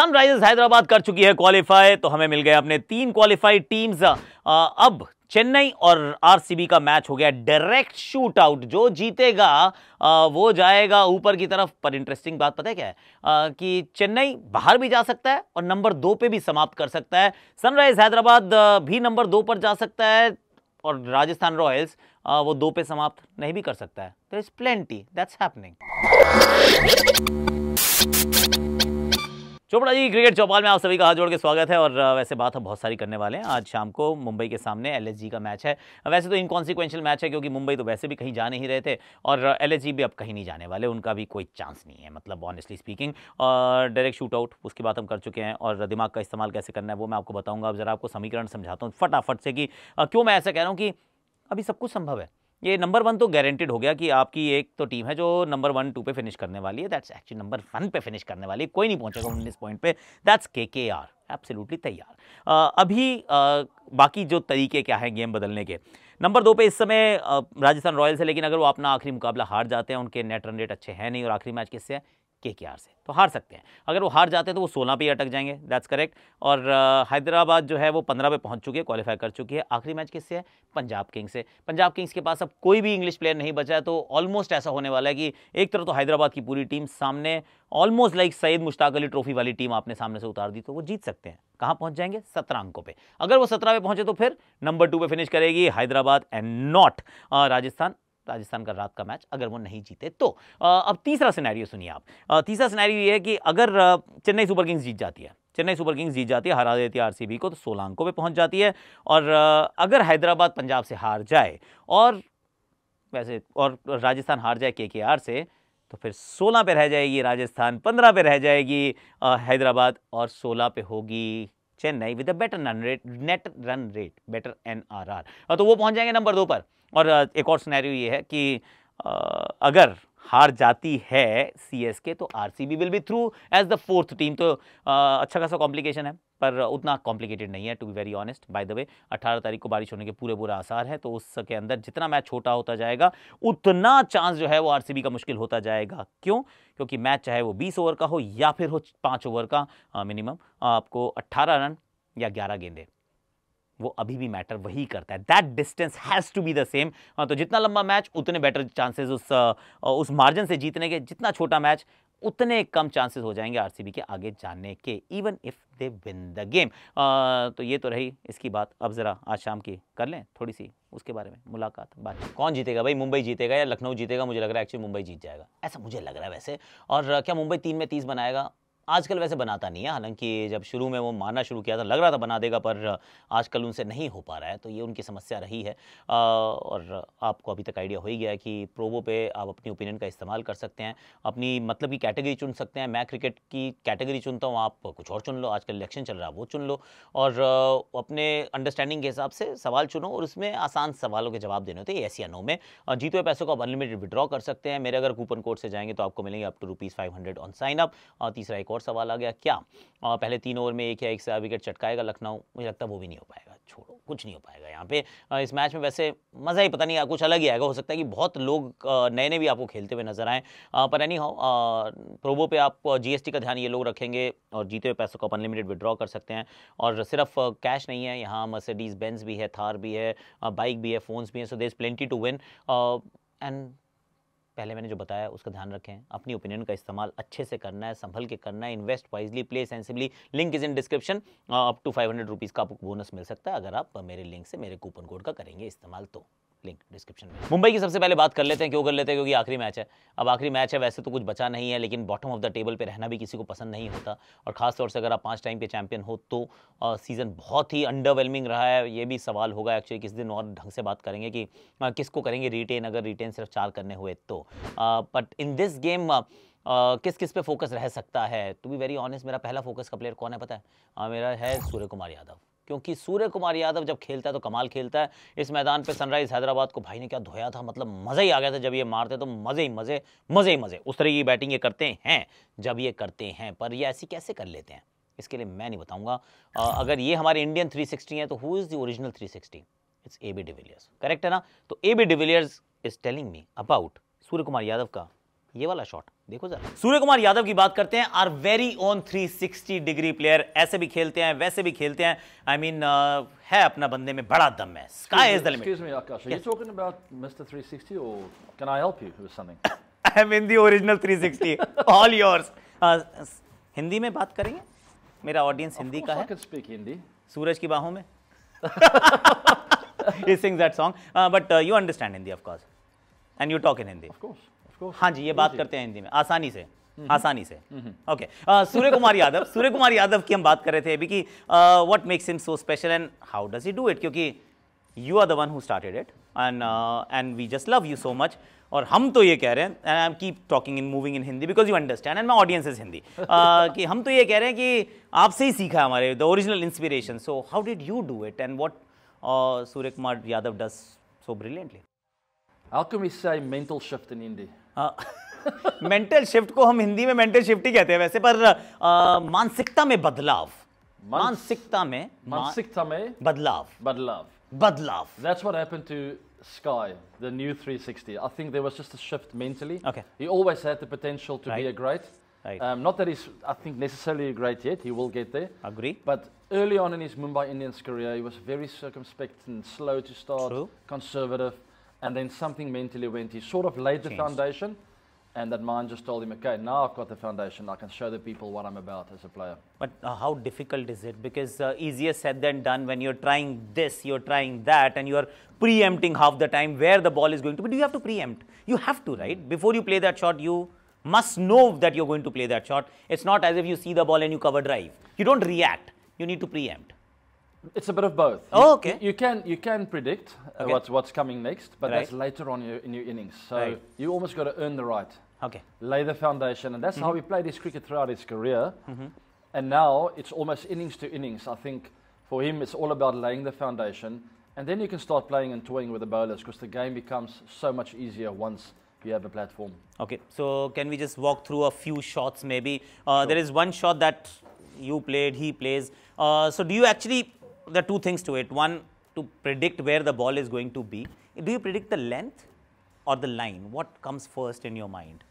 Sunrisers Hyderabad कर चुकी है क्वालिफाई तो हमें मिल गए अपने तीन क्वालिफाई टीम्स अब चेन्नई और आरसीबी का मैच हो गया डायरेक्ट शूट आउट जो जीतेगा आ, वो जाएगा ऊपर की तरफ पर इंटरेस्टिंग बात पता है क्या है आ, कि चेन्नई बाहर भी जा सकता है और नंबर दो पे भी समाप्त कर सकता है सनराइज हैदराबाद भी नंबर दो पर जा सकता है और राजस्थान रॉयल्स वो दो पे समाप्त नहीं भी कर सकता है तो is plenty that's happening Chopra ji cricket Chaupal में आप सभी का हाथ जोड़ के स्वागत है और वैसे बात हम बहुत सारी करने वाले हैं आज शाम को मुंबई के सामने एलएसजी का मैच है वैसे तो इनकॉन्सिक्वेंशियल मैच है क्योंकि मुंबई तो वैसे भी कहीं जा नहीं रहे थे और एलएसजी भी अब कहीं नहीं जाने वाले उनका भी कोई चांस नहीं है मतलब ऑनेस्टली स्पीकिंग और डायरेक्ट शूट आउट उसकी बात हम कर चुके हैं और दिमाग का इस्तेमाल कैसे करना है वो मैं आपको बताऊँगा अब जरा आपको समीकरण समझाता हूँ फटाफट से कि क्यों मैं ऐसा कह रहा हूँ कि अभी सब कुछ संभव है ये नंबर वन तो गारंटेड हो गया कि आपकी एक तो टीम है जो नंबर वन टू पे फिनिश करने वाली है दैट्स एक्चुअली नंबर वन पे फिनिश करने वाली है कोई नहीं पहुंचेगा उन्नीस पॉइंट पे दैट्स के के आर एब्सोल्युटली तैयार अभी आ, बाकी जो तरीके क्या हैं गेम बदलने के नंबर दो पे इस समय राजस्थान रॉयल्स है लेकिन अगर वो अपना आखिरी मुकाबला हार जाते हैं उनके नेट रन रेट अच्छे हैं नहीं और आखिरी मैच किससे है के के आर से तो हार सकते हैं अगर वो हार जाते हैं तो वो सोलह पे अटक जाएंगे दैट्स करेक्ट और हैदराबाद जो है वो पंद्रह पे पहुंच चुकी है क्वालिफाई कर चुकी है आखिरी मैच किससे है पंजाब किंग्स से पंजाब किंग्स के पास अब कोई भी इंग्लिश प्लेयर नहीं बचा है तो ऑलमोस्ट ऐसा होने वाला है कि एक तरफ तो हैदराबाद की पूरी टीम सामने almost like Syed Mushtaq Ali trophy वाली टीम आपने सामने से उतार दी तो वो जीत सकते हैं कहाँ पहुँच जाएंगे सत्रह अंकों पर अगर वो सत्रह पे पहुंचे तो फिर नंबर टू पर फिनिश करेगी हैदराबाद एंड नॉट राजस्थान राजस्थान का रात का मैच अगर वो नहीं जीते तो अब तीसरा सिनेरियो सुनिए आप तीसरा सिनेरियो ये है कि अगर चेन्नई सुपर किंग्स जीत जाती है चेन्नई सुपर किंग्स जीत जाती है हरा देती है आरसीबी को तो सोलह अंकों पर पहुंच जाती है और अगर हैदराबाद पंजाब से हार जाए और वैसे और राजस्थान हार जाए के से तो फिर 16 पे रह जाएगी राजस्थान 15 पे रह जाएगी हैदराबाद और 16 पे होगी Chennai with a better run rate net run rate better NRR तो वो पहुंच जाएंगे नंबर दो पर और एक और सुनैरियो ये है कि अगर हार जाती है सी एस के तो R C B will be through as the fourth team तो अच्छा खासा कॉम्प्लिकेशन है पर उतना कॉम्प्लिकेटेड नहीं है to be very honest by the way 18 तारीख को बारिश होने के पूरे पूरे आसार है तो उसके अंदर जितना मैच छोटा होता जाएगा उतना चांस जो है वो बी का मुश्किल होता जाएगा क्यों क्योंकि मैच चाहे वो 20 ओवर का हो या फिर हो पाँच ओवर का मिनिमम आपको 18 रन या 11 गेंदे वो अभी भी मैटर वही करता है that distance has to be the same तो जितना लंबा मैच उतने बेटर चांसेस उस उस मार्जिन से जीतने के जितना छोटा मैच उतने कम चांसेस हो जाएंगे आरसीबी के आगे जाने के even if they win the game तो ये तो रही इसकी बात अब ज़रा आज शाम की कर लें थोड़ी सी उसके बारे में मुलाकात बात कौन जीतेगा भाई मुंबई जीतेगा या लखनऊ जीतेगा मुझे लग रहा है एक्चुअली मुंबई जीत जाएगा ऐसा मुझे लग रहा है वैसे और क्या मुंबई तीन में तीस बनाएगा आजकल वैसे बनाता नहीं है हालांकि जब शुरू में वो मानना शुरू किया था लग रहा था बना देगा पर आजकल उनसे नहीं हो पा रहा है तो ये उनकी समस्या रही है आ, और आपको अभी तक आइडिया हो ही गया है कि प्रोवो पे आप अपनी ओपिनियन का इस्तेमाल कर सकते हैं अपनी मतलब की कैटेगरी चुन सकते हैं मैं क्रिकेट की कैटेगरी चुनता हूँ आप कुछ और चुन लो आजकल इलेक्शन चल रहा है वो चुन लो और अपने अंडरस्टैंडिंग के हिसाब से सवाल चुनो और उसमें आसान सवालों के जवाब देने होते हैं एस या नो में जीते हुए पैसों को आप अनलिमिटेड विड्रॉ कर सकते हैं मेरे अगर कूपन कोड से जाएंगे तो आपको मिलेंगे up to rupees five hundred on sign up तीसरा एक और सवाल आ गया क्या आ, पहले तीन ओवर में एक या एक से विकेट चटकाएगा लखनऊ मुझे लगता है वो भी नहीं हो पाएगा छोड़ो कुछ नहीं हो पाएगा यहाँ पे इस मैच में वैसे मज़ा ही पता नहीं कुछ अलग ही आएगा हो सकता है कि बहुत लोग नए नए भी आपको खेलते हुए नजर आएँ पर एनी हो प्रोबो पे आप जी का ध्यान ये लोग रखेंगे और जीते हुए पैसों को अनलिमिटेड विड्रॉ कर सकते हैं और सिर्फ कैश नहीं है यहाँ मर्सिडीज़ बेंस भी है थार भी है बाइक भी है फ़ोन्स भी हैं so there is plenty to win and पहले मैंने जो बताया उसका ध्यान रखें अपनी ओपिनियन का इस्तेमाल अच्छे से करना है संभल के करना है invest wisely play sensibly link is in description up to five hundred rupees का आपको बोनस मिल सकता है अगर आप मेरे लिंक से मेरे कूपन कोड का करेंगे इस्तेमाल तो लिंक डिस्क्रिप्शन में मुंबई की सबसे पहले बात कर लेते हैं क्यों कर लेते हैं क्योंकि आखिरी मैच है अब आखिरी मैच है वैसे तो कुछ बचा नहीं है लेकिन बॉटम ऑफ द टेबल पे रहना भी किसी को पसंद नहीं होता और खासतौर से अगर आप पाँच टाइम के चैंपियन हो तो आ, सीज़न बहुत ही अंडरवेलमिंग रहा है ये भी सवाल होगा एक्चुअली किस दिन और ढंग से बात करेंगे कि किसको करेंगे रिटेन अगर रिटेन सिर्फ चार करने हुए तो but in this game Uh, किस किस पे फोकस रह सकता है टू बी वेरी ऑनेस्ट मेरा पहला फोकस का प्लेयर कौन है पता है uh, मेरा है सूर्य कुमार यादव क्योंकि सूर्य कुमार यादव जब खेलता है तो कमाल खेलता है इस मैदान पे सनराइज हैदराबाद को भाई ने क्या धोया था मतलब मज़ा ही आ गया था जब ये मारते तो मज़े ही मज़े मज़े ही मज़े उस तरह की बैटिंग ये करते हैं जब ये करते हैं पर ये ऐसी कैसे कर लेते हैं इसके लिए मैं नहीं बताऊंगा अगर ये हमारे इंडियन सिक्सटी है तो who is the original sixty it's A B de Villiers correct है ना तो A B de Villiers is telling me about Suryakumar Yadav का ये वाला शॉट देखो जरा सूर्य कुमार यादव की बात करते हैं are very own 360 degree player ऐसे भी खेलते हैं वैसे भी खेलते हैं I I mean mean, uh, है अपना बंदे में बड़ा दम है sky is the limit excuse me Aakash you talking about mister 360 और can I help you with something I am in the original 360 all yours Hindi में बात करेंगे मेरा ऑडियंस हिंदी का है आई कैन स्पीक हिंदी सूरज की बाहों में he sings that song but you understand Hindi of course and you talk in Hindi of course हाँ जी ये बात करते हैं हिंदी में आसानी से हम्म, हम्म। आसानी से हम्म, okay Suryakumar Yadav Suryakumar Yadav की हम बात कर रहे थे अभी कि what makes him so special and how does he do it क्योंकि you are the one who started it and and we just love you so much और हम तो ये कह रहे हैं and I am keep talking in moving in Hindi because you understand and my audience is Hindi कि हम तो ये कह रहे हैं कि आपसे ही सीखा हमारे the original inspiration so how did you do it and what Suryakumar Yadav does so brilliantly How come is say mental shift in mental shift को हम हिंदी में मेंटल शिफ्ट ही कहते हैं वैसे पर मानसिकता में बदलाव मानसिकता में मानसिकता में बदलाव बदलाव बदलाव That's what happened to Sky, the new 360. I think there was just a shift mentally. Okay. He always had the potential to right. be a great. Right. Um, not that he's, I think, necessarily great yet. He will get there. Agree. But early on in his Mumbai Indians career, he was very circumspect and slow to start, True. conservative. And then something mentally went. He sort of laid the Changed. foundation, and that mind just told him, okay, now I've got the foundation. I can show the people what I'm about as a player. But uh, how difficult is it? Because uh, easier said than done when you're trying this, you're trying that, and you're preempting half the time where the ball is going to. But you have to preempt. You have to, right? Before you play that shot, you must know that you're going to play that shot. It's not as if you see the ball and you cover drive. You don't react. You need to preempt. It's a bit of both. Oh, okay. You, you can you can predict uh, okay. what's what's coming next, but right. that's later on your, in your innings. So right. you almost got to earn the right. Okay. Lay the foundation, and that's mm -hmm. how mm-hmm. he played his cricket throughout his career. Mm -hmm. And now it's almost innings to innings. I think for him it's all about laying the foundation, and then you can start playing and toying with the bowlers because the game becomes so much easier once you have a platform. Okay. So can we just walk through a few shots? Maybe uh, sure. there is one shot that you played, he plays. Uh, so do you actually there are two things to it. One, to predict where the ball is going to be. Do you predict the length or the line? What comes first in your mind?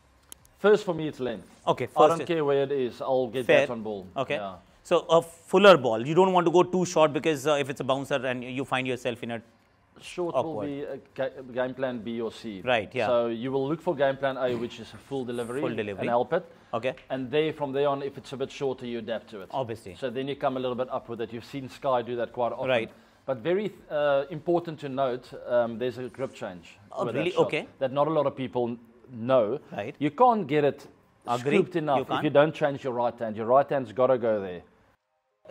First for me, it's length. Okay. First I don't care where it is. I'll get fair. that on ball. Okay. Yeah. So a fuller ball. You don't want to go too short because uh, if it's a bouncer and you find yourself in a short upward. will be uh, ga game plan B or C. Right, yeah. So you will look for game plan A, which is a full delivery, full delivery. and help it. Okay. And there, from there on, if it's a bit shorter, you adapt to it. Obviously. So then you come a little bit upward. That You've seen Sky do that quite often. Right. But very uh, important to note, um, there's a grip change. Oh, really? That shot, okay. That not a lot of people know. Right. You can't get it Agreed. enough you if you don't change your right hand. Your right hand's got to go there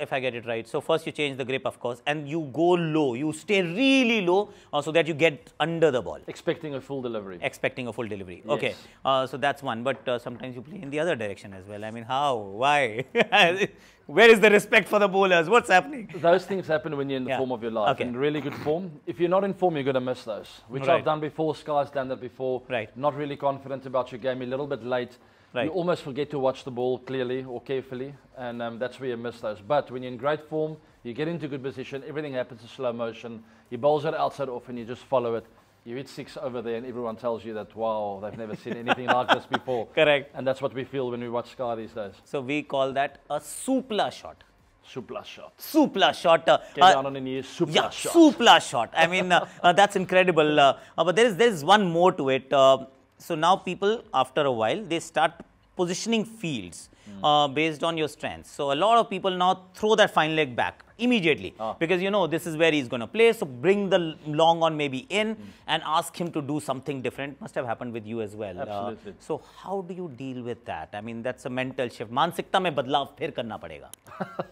if I get it right. So first you change the grip, of course, and you go low. You stay really low uh, so that you get under the ball. Expecting a full delivery. Expecting a full delivery. Yes. Okay. Uh, so that's one. But uh, sometimes you play in the other direction as well. I mean, how? Why? Where is the respect for the bowlers? What's happening? Those things happen when you're in the yeah. form of your life. Okay. In really good form. If you're not in form, you're going to miss those, which right. I've done before. Sky's done that before. Right. Not really confident about your game, a little bit late. Right. You almost forget to watch the ball clearly or carefully, and um, that's where you miss those. But when you're in great form, you get into good position, everything happens in slow motion, you bowls it outside off, and you just follow it. You hit six over there, and everyone tells you that, wow, they've never seen anything like this before. Correct. And that's what we feel when we watch Sky these days. So we call that a supla shot. Supla shot. Supla shot. Uh, down uh, on a knee, supla yeah, shot. Supla shot. I mean, uh, uh, that's incredible. Uh, uh but there is, there is one more to it. Uh, so now people after a while they start positioning fields mm. uh, based on your strengths. So a lot of people now throw that fine leg back immediately oh. because you know this is where he's going to play. So bring the long on maybe in mm. and ask him to do something different. Must have happened with you as well. Uh. Absolutely. Uh, so how do you deal with that? I mean that's a mental shift. Mansikta mein बदलाव फिर karna padega.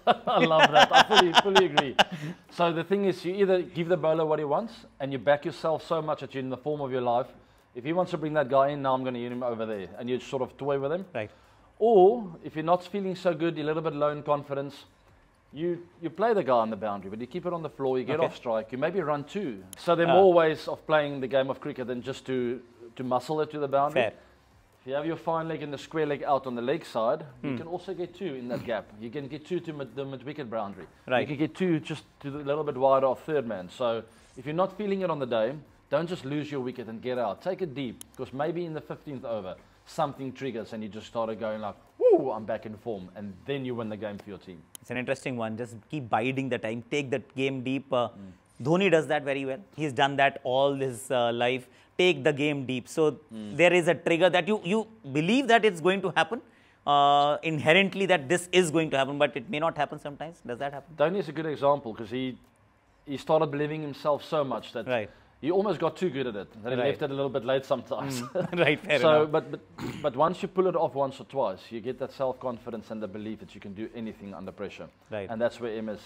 I love that. I fully, fully agree. So the thing is you either give the bowler what he wants and you back yourself so much that you're in the form of your life if he wants to bring that guy in, now I'm going to use him over there. And you sort of toy with him. Right. Or if you're not feeling so good, a little bit low in confidence, you, you play the guy on the boundary, but you keep it on the floor, you get okay. off strike, you maybe run two. So there are ah. more ways of playing the game of cricket than just to, to muscle it to the boundary. Fair. If you have your fine leg and the square leg out on the leg side, you hmm. can also get two in that gap. You can get two to mid, the mid-wicket boundary. Right. You can get two just to a little bit wider off third man. So if you're not feeling it on the day, don't just lose your wicket and get out. Take it deep because maybe in the 15th over, something triggers and you just started going like, whoo, I'm back in form. And then you win the game for your team. It's an interesting one. Just keep biding the time. Take the game deep. Uh, mm. Dhoni does that very well. He's done that all his uh, life. Take the game deep. So mm. there is a trigger that you, you believe that it's going to happen. Uh, inherently that this is going to happen, but it may not happen sometimes. Does that happen? Dhoni is a good example because he he started believing himself so much that right he almost got too good at it and he right. left it a little bit late sometimes. Mm. right, fair so, enough. But, but, but once you pull it off once or twice, you get that self confidence and the belief that you can do anything under pressure. Right. And that's where MS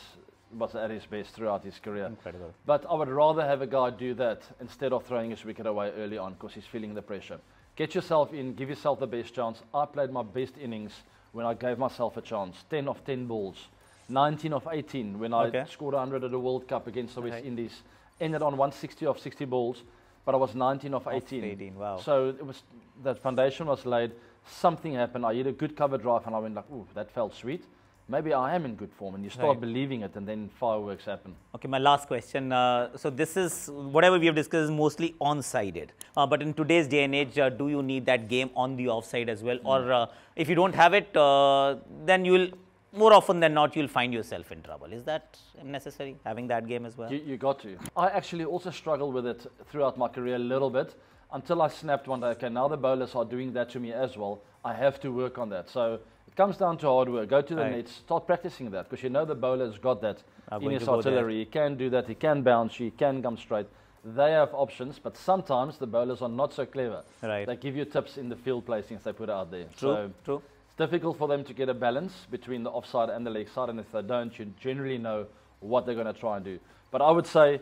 was at his best throughout his career. Incredible. But I would rather have a guy do that instead of throwing his wicket away early on because he's feeling the pressure. Get yourself in, give yourself the best chance. I played my best innings when I gave myself a chance 10 of 10 balls, 19 of 18 when okay. I scored 100 at the World Cup against the West Indies ended on 160 of 60 balls, but I was 19 of 18. 18, wow. So it was that foundation was laid. Something happened. I hit a good cover drive, and I went like, "Ooh, that felt sweet." Maybe I am in good form, and you start right. believing it, and then fireworks happen. Okay, my last question. Uh, so this is whatever we have discussed is mostly on-sided, uh, but in today's day and age, uh, do you need that game on the offside as well, mm. or uh, if you don't have it, uh, then you'll more often than not you'll find yourself in trouble. Is that necessary, having that game as well? You, you got to. I actually also struggled with it throughout my career a little bit until I snapped one day, okay, now the bowlers are doing that to me as well. I have to work on that. So it comes down to hard work. Go to the right. nets, start practicing that because you know the bowler's got that I'm in his artillery. He can do that, he can bounce, he can come straight. They have options, but sometimes the bowlers are not so clever. Right. They give you tips in the field placings they put out there. True, so true difficult for them to get a balance between the offside and the leg side. And if they don't, you generally know what they're going to try and do. But I would say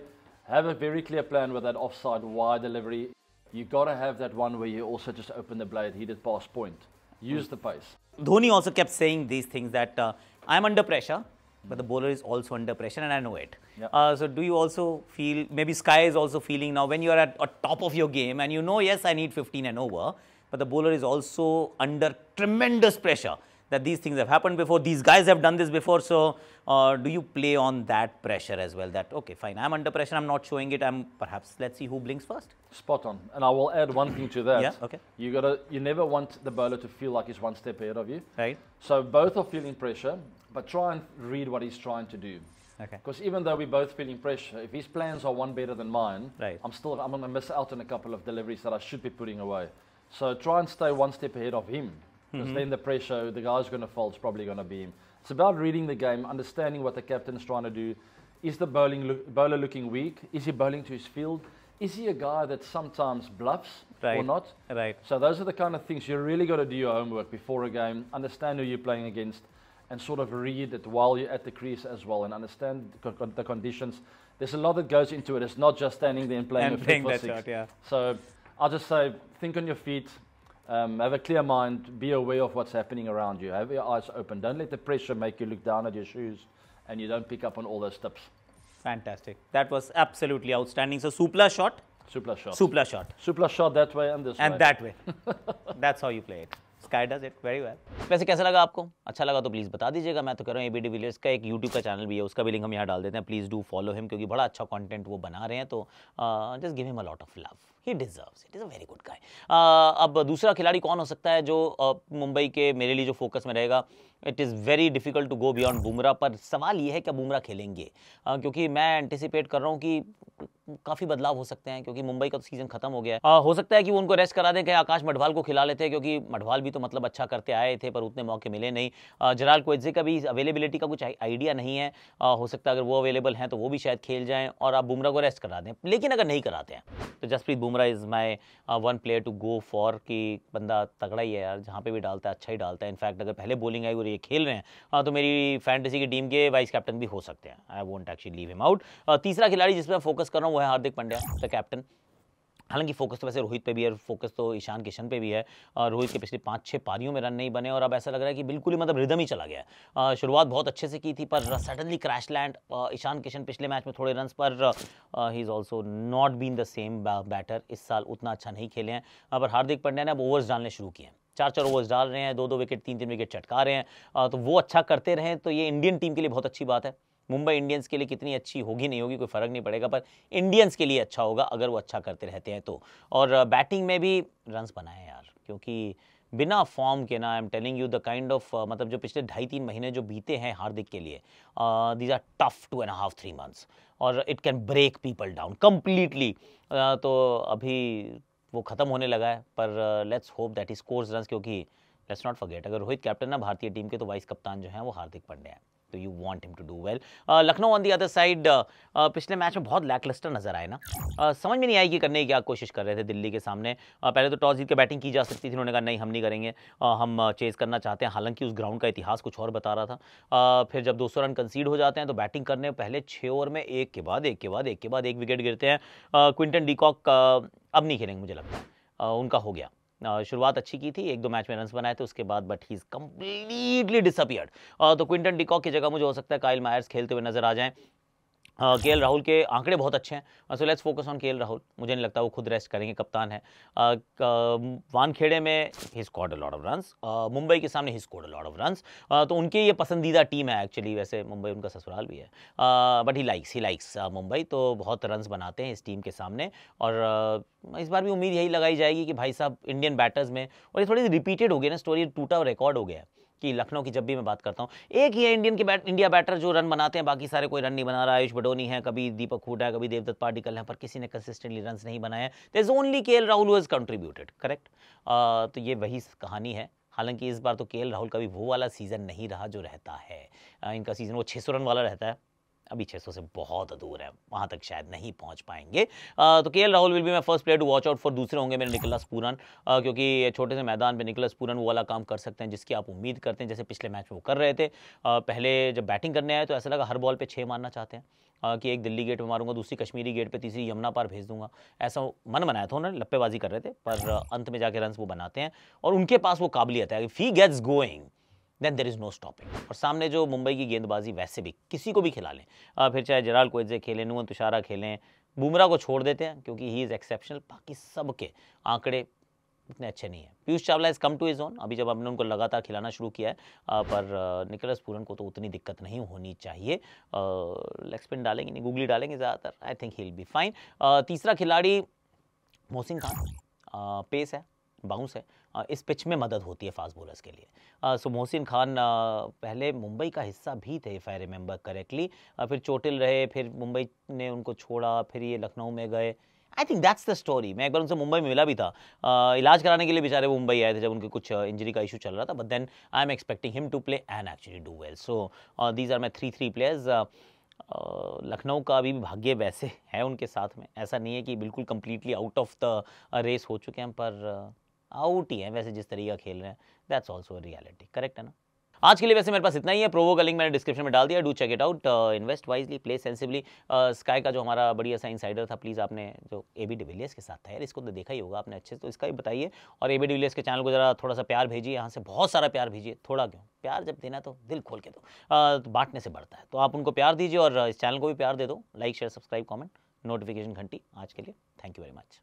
have a very clear plan with that offside wide delivery. You've got to have that one where you also just open the blade, hit it past point. Use mm. the pace. Dhoni also kept saying these things that uh, I'm under pressure, but the bowler is also under pressure and I know it. Yep. Uh, so do you also feel, maybe Sky is also feeling now when you are at, at top of your game and you know, yes, I need 15 and over, but the bowler is also under tremendous pressure that these things have happened before, these guys have done this before. So, uh, do you play on that pressure as well that, okay, fine, I'm under pressure, I'm not showing it, I'm perhaps, let's see who blinks first. Spot on. And I will add one thing to that. yeah, okay. You gotta, you never want the bowler to feel like he's one step ahead of you. Right. So, both are feeling pressure, but try and read what he's trying to do. Okay. Because even though we're both feeling pressure, if his plans are one better than mine, right. I'm still I'm gonna miss out on a couple of deliveries that I should be putting away. So try and stay one step ahead of him. Because mm-hmm. then the pressure, the guy's going to fall, is probably going to be him. It's about reading the game, understanding what the captain's trying to do. Is the bowling lo- bowler looking weak? Is he bowling to his field? Is he a guy that sometimes bluffs right. or not? Right. So those are the kind of things you really got to do your homework before a game. Understand who you're playing against, and sort of read it while you're at the crease as well, and understand the conditions. There's a lot that goes into it. It's not just standing there and playing and a playing that six. Shot, yeah. So I'll just say, think on your feet, um, have a clear mind, be aware of what's happening around you, have your eyes open. Don't let the pressure make you look down at your shoes and you don't pick up on all those tips. Fantastic. That was absolutely outstanding. So, Supla shot. Supla shot. Supla shot. Supla shot that way and this and way. And that way. That's how you play it. Sky does it very well. वैसे कैसा लगा आपको अच्छा लगा तो please बता दीजिएगा मैं तो कह रहा हूँ ए बी डी विलियर्स का एक यूट्यूब का चैनल भी है उसका भी लिंक हम यहाँ डाल देते हैं प्लीज़ डू फॉलो हिम क्योंकि बड़ा अच्छा कंटेंट वो बना रहे हैं तो just give him a lot of love he deserves it is a very good guy अब दूसरा खिलाड़ी कौन हो सकता है जो मुंबई के मेरे लिए जो फोकस में रहेगा it is very difficult to go beyond Bumrah पर सवाल ये है क्या बुमरा खेलेंगे uh, क्योंकि मैं एंटिसिपेट कर रहा हूँ कि काफ़ी बदलाव हो सकते हैं क्योंकि मुंबई का तो सीज़न खत्म हो गया है uh, हो सकता है कि वो उनको रेस्ट करा दें कहीं आकाश मढ़वाल को खिला लेते हैं क्योंकि मढ़वाल भी तो मतलब अच्छा करते आए थे पर उतने मौके मिले नहीं uh, जराल कोइजे का भी अवेलेबिलिटी का कुछ आइडिया नहीं है हो सकता है अगर वो अवेलेबल हैं तो वो भी शायद खेल जाएँ और आप बुमरा को रेस्ट करा दें लेकिन अगर नहीं कराते हैं तो Jasprit Bumrah Bumrah is my one player to go for कि बंदा तगड़ा ही है यार जहाँ पे भी डालता है अच्छा ही डालता है इनफैक्ट अगर पहले बॉलिंग आई और ये खेल रहे हैं हाँ, तो मेरी फैंटेसी की टीम के वाइस कैप्टन भी हो सकते हैं I want actually leave him out तीसरा खिलाड़ी जिस पर फोकस कर रहा हूँ वो है हार्दिक पंड्या द कैप्टन हालांकि फोकस तो वैसे रोहित पे भी है फोकस तो ईशान किशन पे भी है और रोहित के पिछले पाँच छः पारियों में रन नहीं बने और अब ऐसा लग रहा है कि बिल्कुल ही मतलब रिदम ही चला गया है शुरुआत बहुत अच्छे से की थी पर suddenly crash land Ishan Kishan पिछले मैच में थोड़े रन पर ही is also not been the same batter इस साल उतना अच्छा नहीं खेले हैं पर हार्दिक पांड्या ने अब ओवर्स डालने शुरू किए हैं चार चार ओवर्स डाल रहे हैं दो दो विकेट तीन तीन विकेट चटका रहे हैं तो वो अच्छा करते रहें तो ये इंडियन टीम के लिए बहुत अच्छी बात है मुंबई इंडियंस के लिए कितनी अच्छी होगी नहीं होगी कोई फ़र्क नहीं पड़ेगा पर इंडियंस के लिए अच्छा होगा अगर वो अच्छा करते रहते हैं तो और बैटिंग में भी रन्स बनाए यार क्योंकि बिना फॉर्म के ना I am telling you the kind of मतलब जो पिछले ढाई तीन महीने जो बीते हैं हार्दिक के लिए these are tough two and half three months और it can break people down completely तो अभी वो ख़त्म होने लगा है पर let's hope that is scores run क्योंकि लेट्स नॉट फॉरगेट अगर रोहित कैप्टन ना भारतीय टीम के तो वाइस कप्तान जो हैं वो हार्दिक पांड्या हैं तो you want him to do well Lucknow on the other side पिछले मैच में बहुत लैकलस्टर नजर आए ना uh, समझ में नहीं आई कि करने की क्या कोशिश कर रहे थे दिल्ली के सामने uh, पहले तो टॉस जीत के बैटिंग की जा सकती थी उन्होंने कहा नहीं हम नहीं करेंगे uh, हम चेज uh, करना चाहते हैं हालांकि उस ग्राउंड का इतिहास कुछ और बता रहा था uh, फिर जब दो रन कंसीड हो जाते हैं तो बैटिंग करने पहले छः ओवर में एक के बाद एक के बाद एक के बाद एक विकेट गिरते हैं क्विंटन uh, डीकॉक अब नहीं खेलेंगे मुझे लगता है उनका हो गया शुरुआत अच्छी की थी एक दो मैच में रन बनाए थे उसके बाद but he is completely disappeared तो क्विंटन डिकॉक की जगह मुझे हो सकता है काइल मायर्स खेलते हुए नजर आ जाए के एल राहुल के आंकड़े बहुत अच्छे हैं so let's focus on K L Rahul मुझे नहीं लगता वो खुद रेस्ट करेंगे कप्तान है वानखेड़े में ही scored a of runs Mumbai के सामने ही स्कॉड अ ऑफ रन्स तो उनके ये पसंदीदा टीम है एक्चुअली वैसे मुंबई उनका ससुराल भी है but he likes he likes Mumbai तो बहुत रन्स बनाते हैं इस टीम के सामने और uh, इस बार भी उम्मीद यही लगाई जाएगी कि भाई साहब इंडियन बैटर्स में और ये थोड़ी रिपीटेड हो गई ना स्टोरी टूटा रिकॉर्ड हो गया है की लखनऊ की जब भी मैं बात करता हूँ एक ही है इंडियन के बैट इंडिया बैटर जो रन बनाते हैं बाकी सारे कोई रन नहीं बना रहा आयुष बडोनी है कभी दीपक हुडा है कभी देवदत्त पार्टिकल है पर किसी ने कंसिस्टेंटली रन नहीं बनाए हैं दे इज ओनली के राहुल वज कंट्रीब्यूटेड करेक्ट तो ये वही कहानी है हालांकि इस बार तो के राहुल का भी वो वाला सीज़न नहीं रहा जो रहता है इनका सीज़न वो छः रन वाला रहता है अभी 600 से बहुत दूर है वहाँ तक शायद नहीं पहुँच पाएंगे आ, तो K Rahul will be my first player to watch out for दूसरे होंगे मेरे निकलस पूरन आ, क्योंकि छोटे से मैदान पर निकलस पूरन वो वाला काम कर सकते हैं जिसकी आप उम्मीद करते हैं जैसे पिछले मैच में वो कर रहे थे आ, पहले जब बैटिंग करने आए तो ऐसा लगा हर बॉल पर छः मारना चाहते हैं कि एक दिल्ली गेट पर मारूंगा दूसरी कश्मीरी गेट पे तीसरी यमुना पार भेज दूंगा ऐसा मन बनाया था उन्होंने लप्पेबाजी कर रहे थे पर अंत में जाके रन वो बनाते हैं और उनके पास वो काबिलियत है if he gets going then there is no stopping और सामने जो मुंबई की गेंदबाजी वैसे भी किसी को भी खिला लें फिर चाहे जराल कोइजे खेलें नुअन तुषारा खेलें बुमरा को छोड़ देते हैं क्योंकि ही इज़ एक्सेप्शनल बाकी सब के आंकड़े इतने अच्छे नहीं है Piyush Chawla is come to is on अभी जब हमने उनको लगातार खिलाना शुरू किया है पर निकलस पूरन को तो उतनी दिक्कत नहीं होनी चाहिए लेग स्पिन डालेंगे नहीं गुगली डालेंगे ज़्यादातर I think he will be fine तीसरा खिलाड़ी मोहसिन खान पेस है बाउंस है इस पिच में मदद होती है फास्ट बॉलर्स के लिए सो मोहसिन खान पहले मुंबई का हिस्सा भी थे इफ़ आई रिमेंबर करेक्टली फिर चोटिल रहे फिर मुंबई ने उनको छोड़ा फिर ये लखनऊ में गए I think that's the story मैं एक बार उनसे मुंबई में मिला भी था uh, इलाज कराने के लिए बेचारे वो मुंबई आए थे जब उनके कुछ इंजरी का इशू चल रहा था but then I am expecting him to play and actually do well so these are my three three players Lucknow का अभी भी भाग्य वैसे है उनके साथ में ऐसा नहीं है कि बिल्कुल completely out of the race हो चुके हैं पर आउट ही है वैसे जिस तरीके का खेल रहे हैं दैट्स ऑल्सो रियलिटी करेक्ट है ना आज के लिए वैसे मेरे पास इतना ही है प्रोवो का लिंक मैंने डिस्क्रिप्शन में डाल दिया do check it out invest wisely play sensibly sky का जो हमारा बढ़िया सा इंसाइडर था प्लीज़ आपने जो ए बी डिविलियर्स के साथ था यार इसको तो देखा ही होगा आपने अच्छे से तो इसका ही बताइए और ए बी डिविलियर्स के चैनल को जरा थोड़ा सा प्यार भेजिए यहाँ से बहुत सारा प्यार भेजिए थोड़ा क्यों प्यार जब देना तो दिल खोल के दो तो बांटने से बढ़ता है तो आप उनको प्यार दीजिए और uh, इस चैनल को भी प्यार दे दो like share subscribe comment notification घंटी आज के लिए थैंक यू वेरी मच